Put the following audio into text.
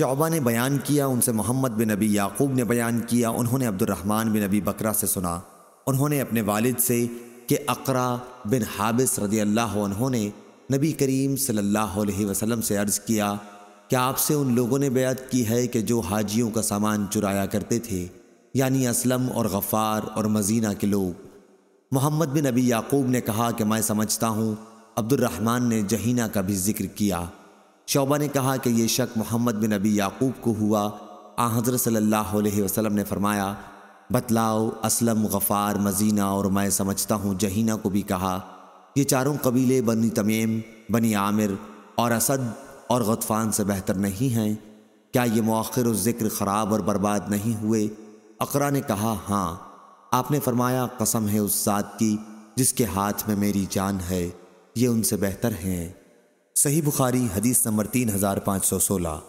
شعبہ نے بیان کیا ان سے محمد بن نبی یعقوب نے بیان کیا انہوں نے عبد الرحمن بن نبی بکرا سے سنا انہوں نے اپنے والد سے کہ اقرا بن حابس رضی اللہ عنہ نے نبی کریم صلی اللہ علیہ وسلم سے عرض کیا کہ آپ سے ان لوگوں نے بیعت کی ہے کہ جو حاجیوں کا سامان چرایا کرتے تھے یعنی اسلم اور غفار اور مزینہ کے لوگ محمد بن نبی یعقوب نے کہا کہ میں سمجھتا ہوں عبد الرحمن نے جہینہ کا بھی ذکر کیا شعبہ نے کہا کہ یہ شک محمد بن نبی یعقوب کو ہوا آ حضرت صلی اللہ علیہ وسلم نے فرمایا بتلاؤ اسلم غفار مزینہ اور میں سمجھتا ہوں جہینہ کو بھی کہا یہ چاروں قبیلے بنی تمیم بنی عامر اور اسد اور غطفان سے بہتر نہیں ہیں کیا یہ مؤخر و ذکر خراب اور برباد نہیں ہوئے اقرا نے کہا ہاں آپ نے فرمایا قسم ہے اس ذات کی جس کے ہاتھ میں میری جان ہے یہ ان سے بہتر ہیں सही बुखारी हदीस नंबर तीन हज़ार पाँच सौ सोलह